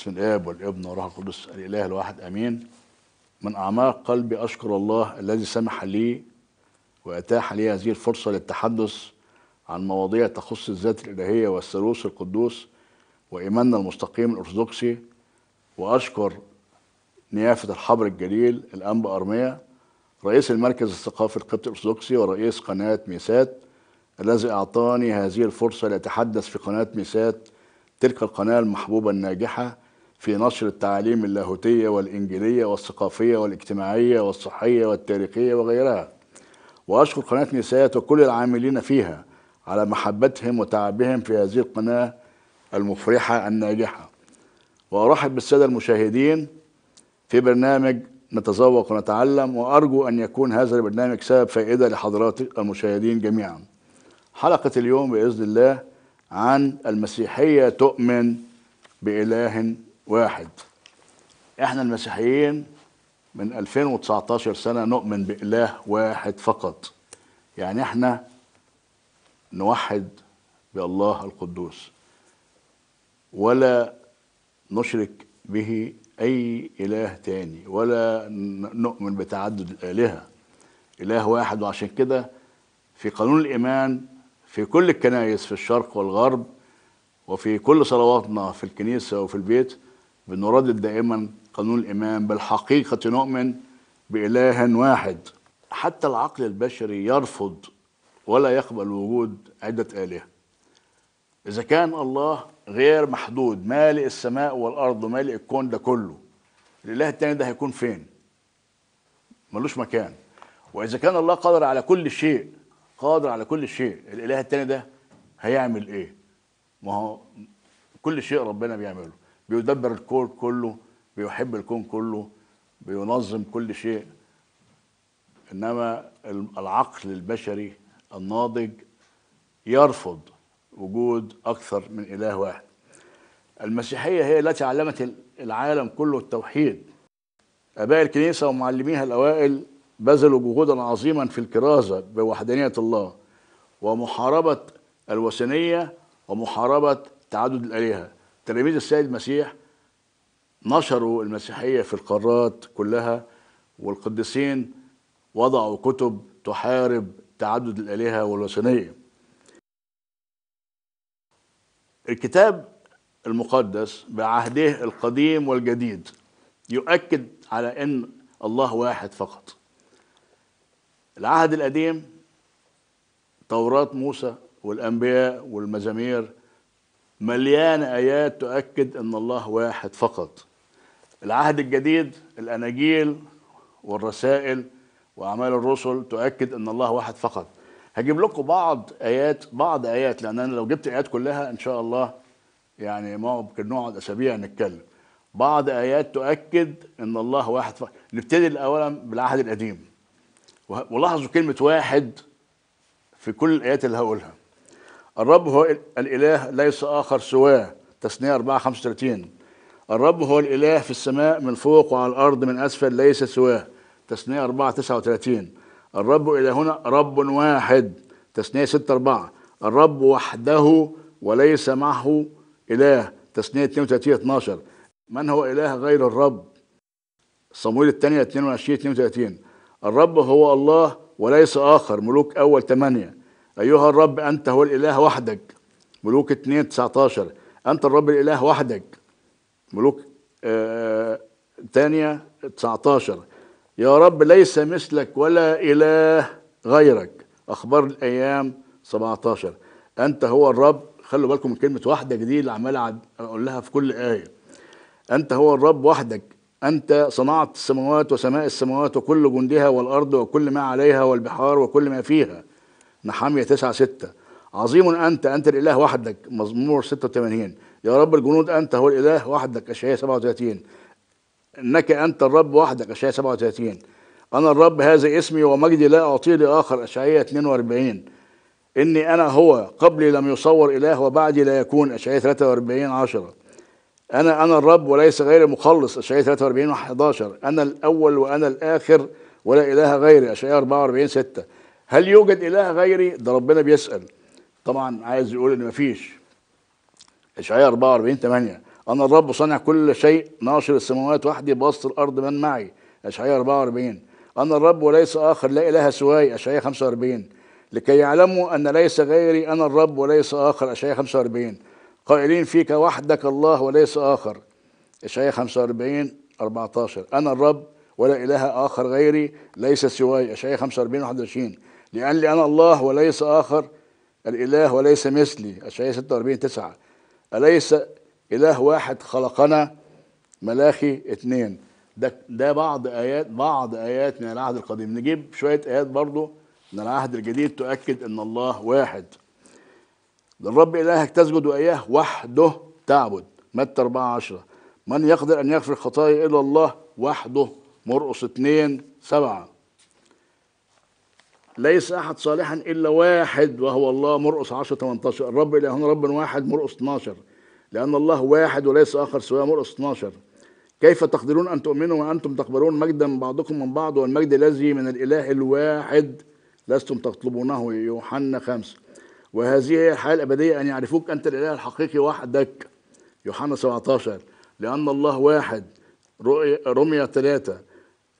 باسم الاب والابن والروح القدس الاله الواحد امين من اعماق قلبي اشكر الله الذي سمح لي واتاح لي هذه الفرصه للتحدث عن مواضيع تخص الذات الالهيه والثالوث القدوس وايماننا المستقيم الارثوذكسي واشكر نيافه الحبر الجليل الانبا ارميه رئيس المركز الثقافي القبطي الارثوذكسي ورئيس قناه ميسات الذي اعطاني هذه الفرصه لاتحدث في قناه ميسات تلك القناة المحبوبة الناجحة في نشر التعاليم اللاهوتية والإنجيلية والثقافية والاجتماعية والصحية والتاريخية وغيرها وأشكر قناة نساء وكل العاملين فيها على محبتهم وتعبهم في هذه القناة المفرحة الناجحة وأرحب بالسادة المشاهدين في برنامج نتذوق ونتعلم وأرجو أن يكون هذا البرنامج سبب فائدة لحضرات المشاهدين جميعا حلقة اليوم بإذن الله عن المسيحية تؤمن بإله واحد احنا المسيحيين من 2019 سنة نؤمن بإله واحد فقط يعني احنا نوحد بالله القدوس ولا نشرك به أي إله تاني ولا نؤمن بتعدد الآلهة إله واحد وعشان كده في قانون الإيمان في كل الكنائس في الشرق والغرب وفي كل صلواتنا في الكنيسة وفي البيت بنردد دائما قانون الإيمان بالحقيقة نؤمن بإله واحد حتى العقل البشري يرفض ولا يقبل وجود عدة آلهة إذا كان الله غير محدود مالئ السماء والأرض ومالئ الكون ده كله الإله التاني ده هيكون فين؟ ملوش مكان وإذا كان الله قادر على كل شيء قادر على كل شيء الإله التاني ده هيعمل إيه؟ ما هو كل شيء ربنا بيعمله بيدبر الكون كله بيحب الكون كله بينظم كل شيء انما العقل البشري الناضج يرفض وجود اكثر من اله واحد المسيحيه هي التي علمت العالم كله التوحيد اباء الكنيسه ومعلميها الاوائل بذلوا جهودا عظيما في الكرازه بوحدانيه الله ومحاربه الوثنيه ومحاربه تعدد الالهه تلاميذ السيد المسيح نشروا المسيحية في القارات كلها والقديسين وضعوا كتب تحارب تعدد الآلهة والوثنية الكتاب المقدس بعهده القديم والجديد يؤكد على أن الله واحد فقط العهد القديم توراة موسى والأنبياء والمزامير مليان آيات تؤكد أن الله واحد فقط العهد الجديد الأناجيل والرسائل وأعمال الرسل تؤكد أن الله واحد فقط هجيب لكم بعض آيات بعض آيات لأن أنا لو جبت آيات كلها إن شاء الله يعني ممكن نقعد أسابيع نتكلم بعض آيات تؤكد أن الله واحد فقط نبتدي الأولا بالعهد القديم ولاحظوا كلمة واحد في كل الآيات اللي هقولها الرب هو الإله ليس آخر سواه تثنية 4 35 الرب هو الإله في السماء من فوق وعلى الأرض من أسفل ليس سواه تثنية 4 39 الرب هنا رب واحد تثنية 6 4 الرب وحده وليس معه إله تثنية 32 12 من هو إله غير الرب صمويل الثانية 22 32 الرب هو الله وليس آخر ملوك أول 8 أيها الرب أنت هو الإله وحدك ملوك 2 19 أنت الرب الإله وحدك ملوك آه، ثانية 19 يا رب ليس مثلك ولا إله غيرك أخبار الأيام 17 أنت هو الرب خلوا بالكم من كلمة وحدك دي اللي عمال أقول لها في كل آية أنت هو الرب وحدك أنت صنعت السماوات وسماء السماوات وكل جندها والأرض وكل ما عليها والبحار وكل ما فيها نحامية 9 6 عظيم أنت أنت الإله وحدك مزمور 86 يا رب الجنود أنت هو الإله وحدك أشياء 37 إنك أنت الرب وحدك أشعية 37 أنا الرب هذا اسمي ومجدي لا أعطيه لآخر أشعياء 42 إني أنا هو قبلي لم يصور إله وبعدي لا يكون أشعياء 43 10 أنا أنا الرب وليس غير مخلص أشعياء 43 11 أنا الأول وأنا الآخر ولا إله غيري أشعياء 44 6 هل يوجد إله غيري ده ربنا بيسأل طبعا عايز يقول إن مفيش إشعياء 44 8 أنا الرب صانع كل شيء ناشر السماوات وحدي باسط الأرض من معي إشعياء 44 أنا الرب وليس آخر لا إله سواي إشعياء 45 لكي يعلموا أن ليس غيري أنا الرب وليس آخر إشعياء 45 قائلين فيك وحدك الله وليس آخر إشعياء 45 14 أنا الرب ولا إله آخر غيري ليس سواي إشعياء 45 21 لأن أنا الله وليس آخر الإله وليس مثلي أشعياء 46 9 أليس إله واحد خلقنا ملاخي اثنين ده ده بعض آيات بعض آيات من العهد القديم نجيب شوية آيات برضو من العهد الجديد تؤكد أن الله واحد للرب إلهك تسجد وإياه وحده تعبد متى 4 10 من يقدر أن يغفر خطايا إلا الله وحده مرقص 2 7 ليس أحد صالحا إلا واحد وهو الله مرقص 10 18 الرب إلهنا رب واحد مرقص 12 لأن الله واحد وليس آخر سواه مرقص 12 كيف تقدرون أن تؤمنوا وأنتم تقبلون مجدا بعضكم من بعض والمجد الذي من الإله الواحد لستم تطلبونه يوحنا 5 وهذه هي الحياة الأبدية أن يعرفوك أنت الإله الحقيقي وحدك يوحنا 17 لأن الله واحد رؤية رمية 3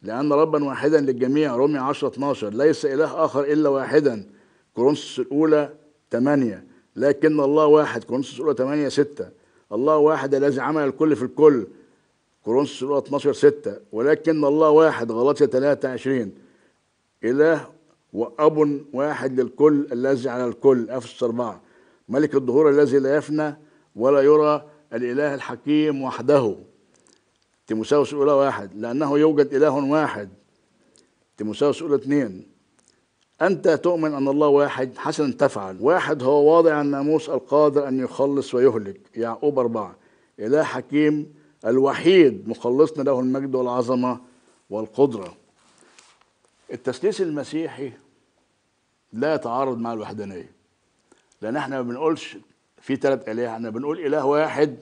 لأن ربا واحدا للجميع رومي 10 12 ليس إله آخر إلا واحدا كورنثوس الأولى 8 لكن الله واحد كورنثوس الأولى 8 6 الله واحد الذي عمل الكل في الكل كورنثوس الأولى 12 6 ولكن الله واحد غلطية 3 20 إله وأب واحد للكل الذي على الكل أفسس 4 ملك الظهور الذي لا يفنى ولا يرى الإله الحكيم وحده تيموساوس أولى واحد لأنه يوجد إله واحد تيموساوس أولى اثنين أنت تؤمن أن الله واحد حسنا تفعل واحد هو واضع الناموس القادر أن يخلص ويهلك يعقوب أربعة إله حكيم الوحيد مخلصنا له المجد والعظمة والقدرة التثليث المسيحي لا يتعارض مع الوحدانية لأن احنا ما بنقولش في ثلاث آلهة احنا بنقول إله واحد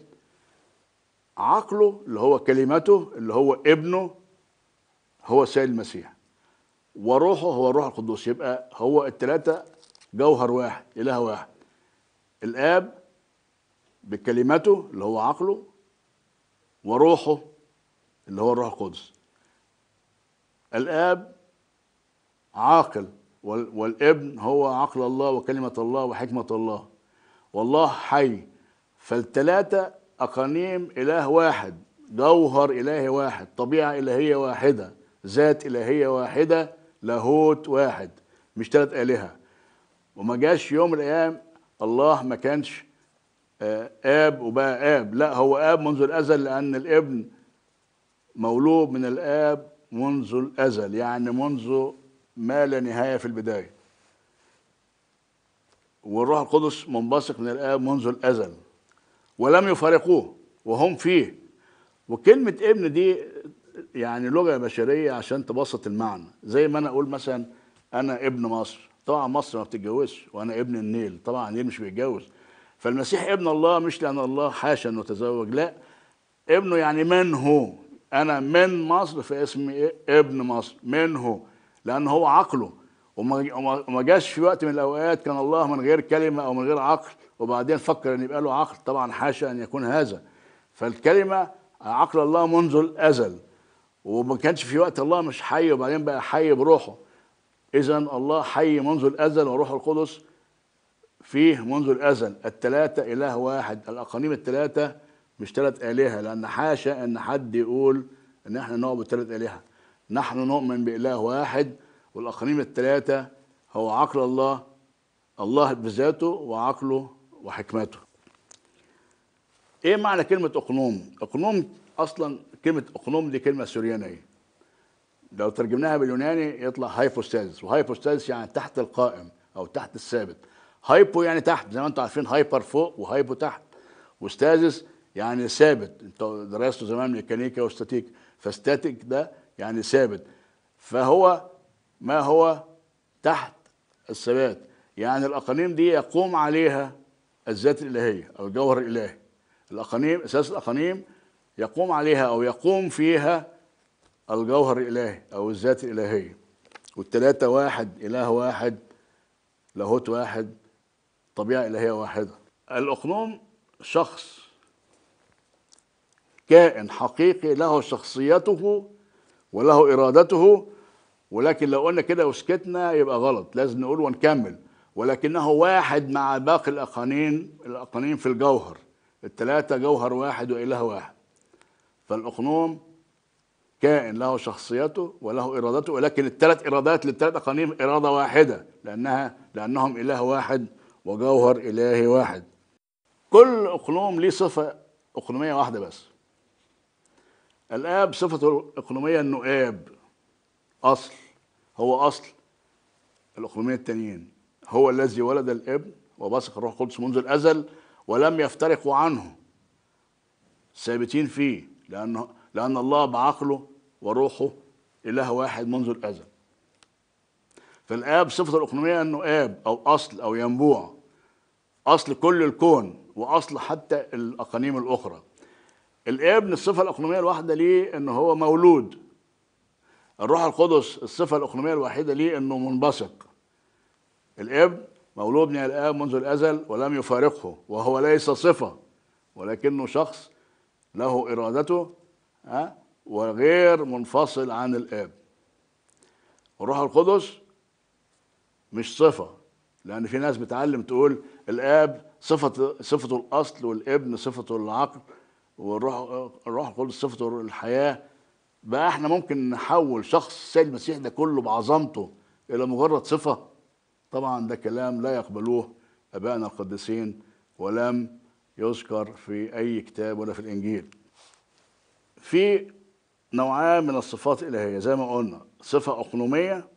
عقله اللي هو كلمته اللي هو ابنه هو السيد المسيح وروحه هو الروح القدس يبقى هو الثلاثة جوهر واحد إله واحد الآب بكلمته اللي هو عقله وروحه اللي هو الروح القدس الآب عاقل والابن هو عقل الله وكلمة الله وحكمة الله والله حي فالتلاتة أقانيم إله واحد جوهر إلهي واحد طبيعة إلهية واحدة ذات إلهية واحدة لاهوت واحد مش ثلاث آلهة وما جاش يوم من الأيام الله ما كانش آه، آب وبقى آب لا هو آب منذ الأزل لأن الابن مولوب من الآب منذ الأزل يعني منذ ما لا نهاية في البداية والروح القدس منبثق من الآب منذ الأزل ولم يفارقوه وهم فيه وكلمة ابن دي يعني لغة بشرية عشان تبسط المعنى زي ما أنا أقول مثلا أنا ابن مصر طبعا مصر ما بتتجوزش وأنا ابن النيل طبعا النيل مش بيتجوز فالمسيح ابن الله مش لأن الله حاشا أنه تزوج لا ابنه يعني منه أنا من مصر فاسمي ابن مصر منه لأن هو عقله وما جاش في وقت من الأوقات كان الله من غير كلمة أو من غير عقل وبعدين فكر ان يبقى له عقل طبعا حاشا ان يكون هذا فالكلمه عقل الله منذ الازل وما كانش في وقت الله مش حي وبعدين بقى حي بروحه اذا الله حي منذ الازل وروح القدس فيه منذ الازل الثلاثه اله واحد الاقانيم الثلاثه مش ثلاث الهه لان حاشا ان حد يقول ان احنا نعبد ثلاث الهه نحن نؤمن باله واحد والاقانيم الثلاثه هو عقل الله الله بذاته وعقله وحكمته ايه معنى كلمة اقنوم اقنوم اصلا كلمة اقنوم دي كلمة سوريانية لو ترجمناها باليوناني يطلع هايفوستازيس وهايفوستازيس يعني تحت القائم او تحت الثابت هايبو يعني تحت زي ما انتم عارفين هايبر فوق وهايبو تحت وستازيس يعني ثابت انتوا درستوا زمان ميكانيكا واستاتيك فاستاتيك ده يعني ثابت فهو ما هو تحت الثبات يعني الاقانيم دي يقوم عليها الذات الإلهية أو الجوهر الإلهي الأقانيم أساس الأقانيم يقوم عليها أو يقوم فيها الجوهر الإلهي أو الذات الإلهية والثلاثة واحد إله واحد لاهوت واحد طبيعة إلهية واحدة الأقنوم شخص كائن حقيقي له شخصيته وله إرادته ولكن لو قلنا كده وسكتنا يبقى غلط لازم نقول ونكمل ولكنه واحد مع باقي الأقانين الأقانين في الجوهر الثلاثة جوهر واحد وإله واحد فالأقنوم كائن له شخصيته وله إرادته ولكن الثلاث إرادات للثلاث أقانيم إرادة واحدة لأنها لأنهم إله واحد وجوهر إلهي واحد كل أقنوم ليه صفة أقنومية واحدة بس الآب صفته الأقنومية إنه آب أصل هو أصل الأقنومية التانيين هو الذي ولد الابن وبثق الروح القدس منذ الازل ولم يفترقوا عنه ثابتين فيه لأنه لأن الله بعقله وروحه إله واحد منذ الأزل فالآب صفه الأقنومية أنه آب أو أصل أو ينبوع أصل كل الكون وأصل حتى الأقانيم الأخرى الابن الصفة الأقنومية الواحدة ليه أنه هو مولود الروح القدس الصفة الأقنومية الوحيدة ليه أنه منبثق الابن مولود من الآب منذ الأزل ولم يفارقه وهو ليس صفة ولكنه شخص له إرادته ها وغير منفصل عن الآب الروح القدس مش صفة لأن في ناس بتعلم تقول الآب صفة صفته الأصل والابن صفته العقل والروح الروح القدس صفته الحياة بقى احنا ممكن نحول شخص سيد المسيح ده كله بعظمته إلى مجرد صفة طبعا ده كلام لا يقبلوه أبائنا القديسين ولم يذكر في أي كتاب ولا في الإنجيل في نوعان من الصفات الإلهية زي ما قلنا صفة أقنومية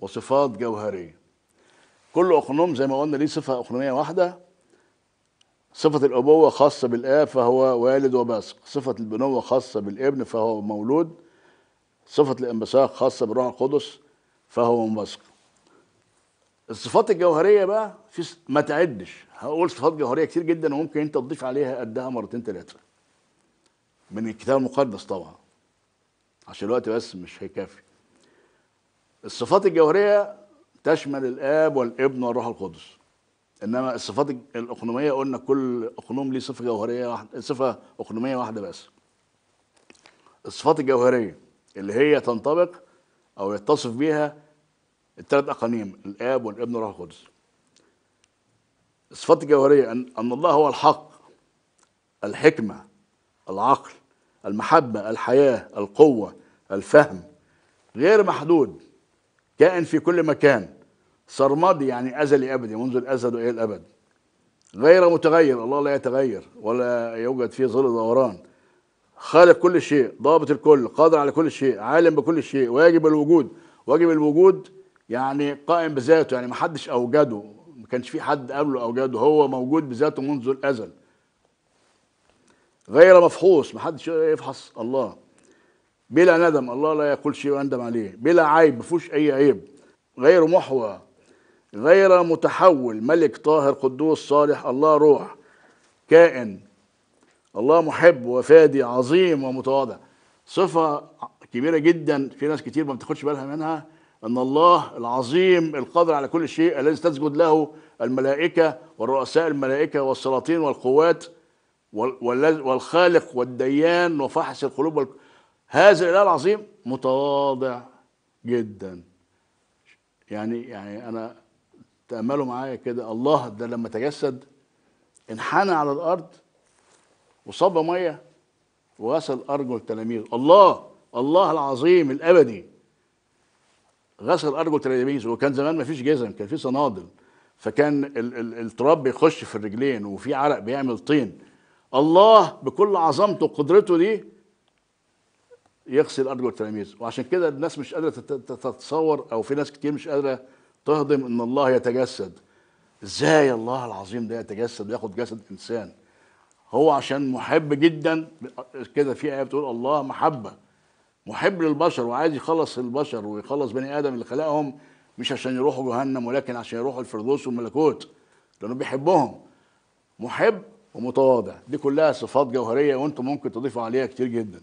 وصفات جوهرية كل أقنوم زي ما قلنا ليه صفة أقنومية واحدة صفة الأبوة خاصة بالآب فهو والد وباسق صفة البنوة خاصة بالابن فهو مولود صفة الانبثاق خاصة بالروح القدس فهو منبثق الصفات الجوهريه بقى في ما تعدش هقول صفات جوهريه كتير جدا وممكن انت تضيف عليها قدها مرتين ثلاثه من الكتاب المقدس طبعا عشان الوقت بس مش هيكفي الصفات الجوهريه تشمل الاب والابن والروح القدس انما الصفات الاقنوميه قلنا كل اقنوم ليه صفه جوهريه واحده صفه اقنوميه واحده بس الصفات الجوهريه اللي هي تنطبق او يتصف بيها الثلاث أقانيم الآب والابن والروح القدس الصفات الجوهرية أن, أن الله هو الحق الحكمة العقل المحبة الحياة القوة الفهم غير محدود كائن في كل مكان سرمدي يعني أزلي أبدي منذ الأزل إلى الأبد غير متغير الله لا يتغير ولا يوجد فيه ظل دوران خالق كل شيء ضابط الكل قادر على كل شيء عالم بكل شيء واجب الوجود واجب الوجود يعني قائم بذاته يعني ما حدش اوجده ما كانش في حد قبله اوجده هو موجود بذاته منذ الازل غير مفحوص ما حدش يفحص الله بلا ندم الله لا يقول شيء ويندم عليه بلا عيب ما فيهوش اي عيب غير محوى غير متحول ملك طاهر قدوس صالح الله روح كائن الله محب وفادي عظيم ومتواضع صفة كبيرة جدا في ناس كتير ما بتاخدش بالها منها أن الله العظيم القادر على كل شيء الذي تسجد له الملائكة والرؤساء الملائكة والسلاطين والقوات والخالق والديان وفحص القلوب والك... هذا الإله العظيم متواضع جدا يعني يعني أنا تأملوا معايا كده الله ده لما تجسد انحنى على الأرض وصب مية وغسل أرجل تلاميذه الله الله العظيم الأبدي غسل ارجل تلاميذه وكان زمان ما فيش جزم كان في صنادل فكان ال ال التراب بيخش في الرجلين وفي عرق بيعمل طين الله بكل عظمته وقدرته دي يغسل ارجل التلاميذ وعشان كده الناس مش قادره تتصور او في ناس كتير مش قادره تهضم ان الله يتجسد ازاي الله العظيم ده يتجسد وياخد جسد انسان هو عشان محب جدا كده في ايه بتقول الله محبه محب للبشر وعايز يخلص البشر ويخلص بني ادم اللي خلقهم مش عشان يروحوا جهنم ولكن عشان يروحوا الفردوس والملكوت لانه بيحبهم محب ومتواضع دي كلها صفات جوهريه وانتم ممكن تضيفوا عليها كتير جدا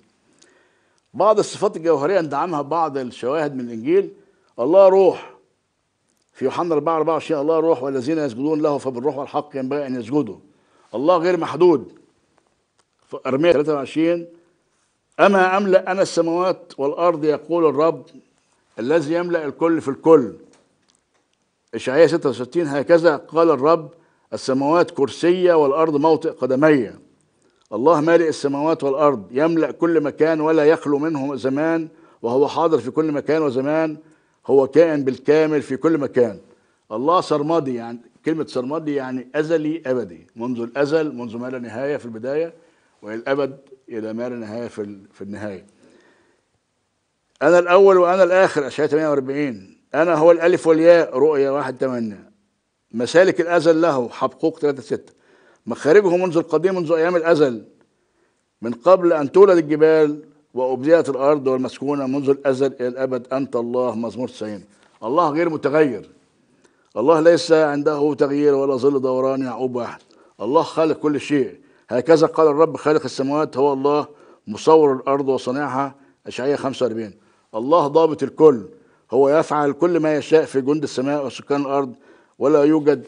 بعض الصفات الجوهريه ندعمها بعض الشواهد من الانجيل الله روح في يوحنا 4 24 الله روح والذين يسجدون له فبالروح والحق ينبغي ان يسجدوا الله غير محدود ارميه 23 أما أملأ أنا السماوات والأرض يقول الرب الذي يملأ الكل في الكل إشعياء 66 هكذا قال الرب السماوات كرسية والأرض موطئ قدمي الله مالئ السماوات والأرض يملأ كل مكان ولا يخلو منه زمان وهو حاضر في كل مكان وزمان هو كائن بالكامل في كل مكان الله سرمدي يعني كلمة سرمدي يعني أزلي أبدي منذ الأزل منذ ما لا نهاية في البداية وإلى الأبد إلى ما لا نهاية في, في النهاية أنا الأول وأنا الآخر أشياء 48 أنا هو الألف والياء رؤية 1 8 مسالك الأزل له حبقوق 3 6 مخارجه منذ القديم منذ أيام الأزل من قبل أن تولد الجبال وأبديت الأرض والمسكونة منذ الأزل إلى الأبد أنت الله مزمور 90 الله غير متغير الله ليس عنده تغيير ولا ظل دوران يعقوب واحد الله خلق كل شيء هكذا قال الرب خالق السماوات هو الله مصور الأرض وصانعها اشعياء 45 الله ضابط الكل هو يفعل كل ما يشاء في جند السماء وسكان الأرض ولا يوجد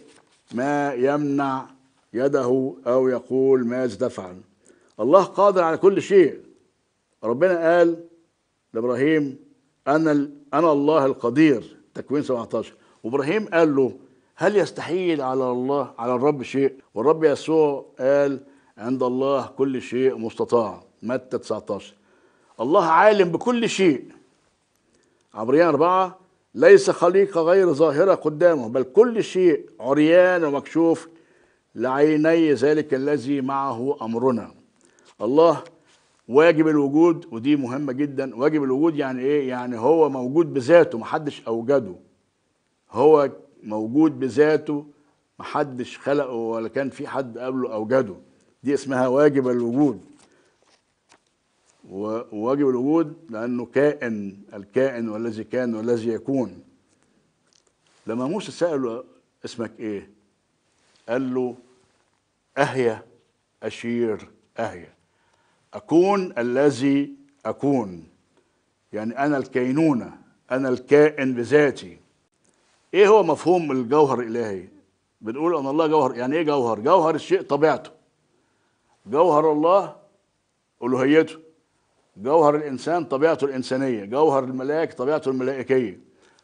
ما يمنع يده أو يقول ماذا تفعل الله قادر على كل شيء ربنا قال لابراهيم انا انا الله القدير تكوين 17 وابراهيم قال له هل يستحيل على الله على الرب شيء والرب يسوع قال عند الله كل شيء مستطاع متى 19 الله عالم بكل شيء عبريان أربعة ليس خليقة غير ظاهرة قدامه بل كل شيء عريان ومكشوف لعيني ذلك الذي معه أمرنا الله واجب الوجود ودي مهمة جدا واجب الوجود يعني إيه؟ يعني هو موجود بذاته محدش أوجده هو موجود بذاته محدش خلقه ولا كان في حد قبله أوجده دي اسمها واجب الوجود وواجب الوجود لأنه كائن الكائن والذي كان والذي يكون لما موسى سأله اسمك إيه؟ قال له أهيا أشير أهيا أكون الذي أكون يعني أنا الكينونة أنا الكائن بذاتي إيه هو مفهوم الجوهر الإلهي؟ بنقول أن الله جوهر يعني إيه جوهر؟ جوهر الشيء طبيعته جوهر الله ألوهيته جوهر الإنسان طبيعته الإنسانية جوهر الملائك طبيعته الملائكية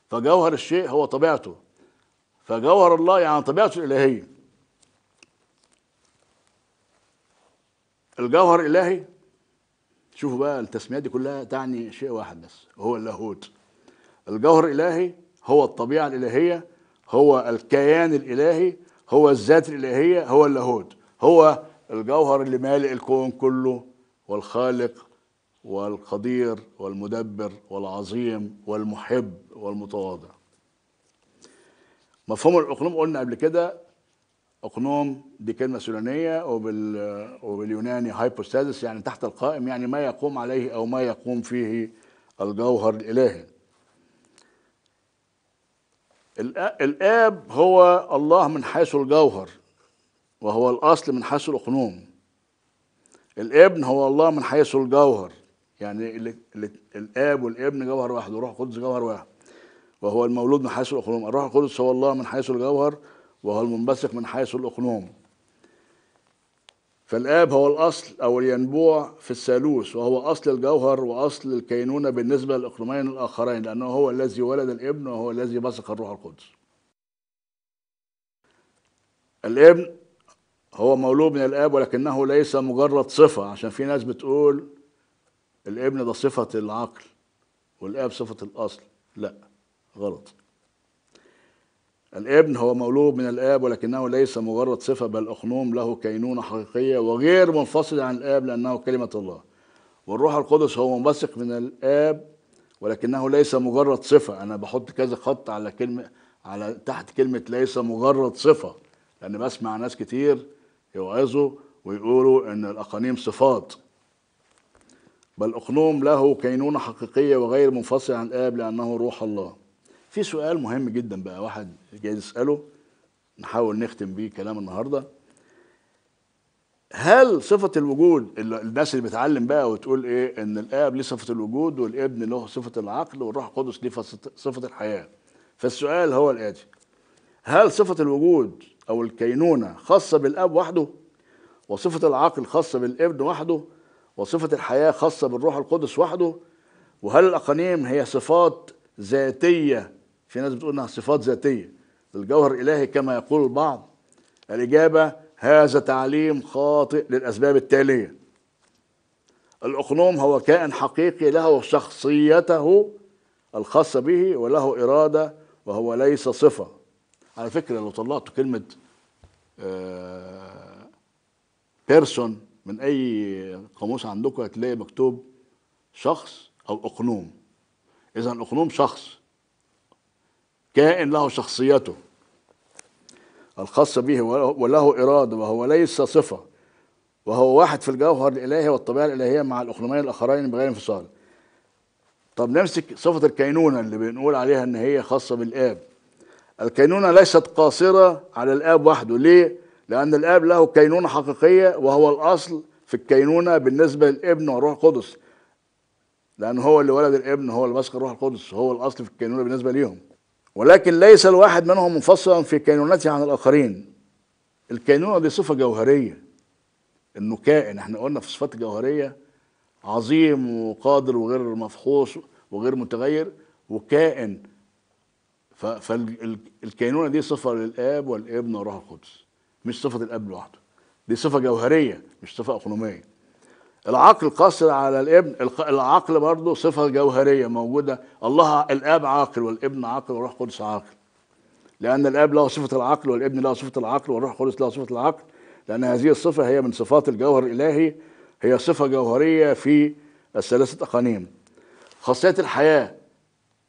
فجوهر الشيء هو طبيعته فجوهر الله يعني طبيعته الإلهية الجوهر الإلهي شوفوا بقى التسميات دي كلها تعني شيء واحد بس هو اللاهوت الجوهر الإلهي هو الطبيعة الإلهية هو الكيان الإلهي هو الذات الإلهية هو اللاهوت هو الجوهر اللي مالئ الكون كله والخالق والقدير والمدبر والعظيم والمحب والمتواضع مفهوم الاقنوم قلنا قبل كده اقنوم دي كلمه سودانيه وبال وباليوناني هايبوستاسيس يعني تحت القائم يعني ما يقوم عليه او ما يقوم فيه الجوهر الالهي الاب هو الله من حيث الجوهر وهو الأصل من حيث الأقنوم الابن هو الله من حيث الجوهر يعني ال ال الاب والابن جوهر واحد وروح القدس جوهر واحد وهو المولود من حيث الاقنوم الروح القدس هو الله من حيث الجوهر وهو المنبثق من حيث الاقنوم فالاب هو الاصل او الينبوع في الثالوث وهو اصل الجوهر واصل الكينونه بالنسبه للاقنومين الاخرين لانه هو الذي ولد الابن وهو الذي بثق الروح القدس الابن هو مولود من الاب ولكنه ليس مجرد صفه عشان في ناس بتقول الابن ده صفه العقل والاب صفه الاصل لا غلط الابن هو مولود من الاب ولكنه ليس مجرد صفه بل اخنوم له كينونه حقيقيه وغير منفصل عن الاب لانه كلمه الله والروح القدس هو منبثق من الاب ولكنه ليس مجرد صفه انا بحط كذا خط على كلمه على تحت كلمه ليس مجرد صفه لان بسمع ناس كتير يوعظوا ويقولوا ان الاقانيم صفات بل اقنوم له كينونه حقيقيه وغير منفصل عن الاب لانه روح الله في سؤال مهم جدا بقى واحد جاي يساله نحاول نختم بيه كلام النهارده هل صفة الوجود الناس اللي بتعلم بقى وتقول ايه ان الاب ليه صفة الوجود والابن له صفة العقل والروح القدس ليه صفة الحياة فالسؤال هو الآتي هل صفة الوجود أو الكينونة خاصة بالأب وحده وصفة العقل خاصة بالابن وحده وصفة الحياة خاصة بالروح القدس وحده وهل الأقانيم هي صفات ذاتية في ناس بتقول إنها صفات ذاتية الجوهر الإلهي كما يقول البعض الإجابة هذا تعليم خاطئ للأسباب التالية الأقنوم هو كائن حقيقي له شخصيته الخاصة به وله إرادة وهو ليس صفة على فكره لو طلعت كلمه بيرسون آه، من اي قاموس عندكم هتلاقي مكتوب شخص او اقنوم اذا اقنوم شخص كائن له شخصيته الخاصة به وله إرادة وهو ليس صفة وهو واحد في الجوهر الإلهي والطبيعة الإلهية مع الأقنومين الآخرين بغير انفصال طب نمسك صفة الكينونة اللي بنقول عليها إن هي خاصة بالآب الكينونة ليست قاصرة على الآب وحده ليه؟ لأن الآب له كينونة حقيقية وهو الأصل في الكينونة بالنسبة للابن والروح القدس لأن هو اللي ولد الابن هو اللي ماسك الروح القدس هو الأصل في الكينونة بالنسبة ليهم ولكن ليس الواحد منهم منفصلا في كينونته عن الآخرين الكينونة دي صفة جوهرية إنه كائن احنا قلنا في صفات جوهرية عظيم وقادر وغير مفحوص وغير متغير وكائن فالكينونه دي صفه للاب والابن والروح القدس مش صفه الاب لوحده دي صفه جوهريه مش صفه اقنوميه العقل قاصر على الابن العقل برضه صفه جوهريه موجوده الله الاب عاقل والابن عاقل والروح القدس عاقل لان الاب له صفه العقل والابن له صفه العقل والروح القدس له صفه العقل لان هذه الصفه هي من صفات الجوهر الالهي هي صفه جوهريه في الثلاثه اقانيم خاصيه الحياه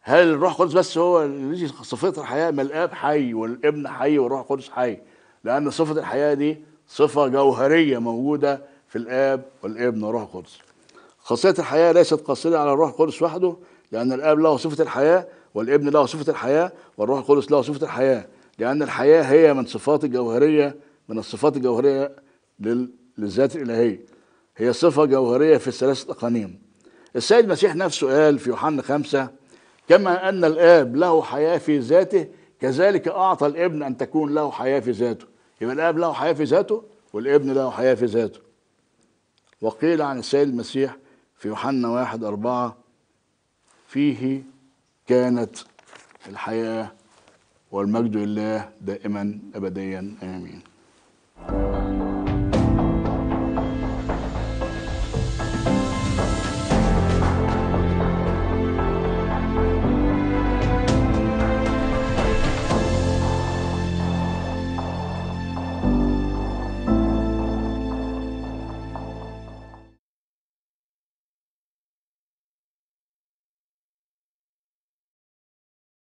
هل الروح القدس بس هو اللي صفة الحياة ما الآب حي والابن حي والروح القدس حي لأن صفة الحياة دي صفة جوهرية موجودة في الآب والابن والروح القدس خاصية الحياة ليست قاصرة على الروح القدس وحده لأن الآب له صفة الحياة والابن له صفة الحياة والروح القدس له صفة الحياة لأن الحياة هي من صفات الجوهرية من الصفات الجوهرية للذات الإلهية هي صفة جوهرية في الثلاثة اقانيم السيد المسيح نفسه قال في يوحنا خمسة كما أن الآب له حياة في ذاته كذلك أعطى الابن أن تكون له حياة في ذاته يبقى الآب له حياة في ذاته والابن له حياة في ذاته وقيل عن السيد المسيح في يوحنا واحد أربعة فيه كانت الحياة والمجد لله دائما أبديا آمين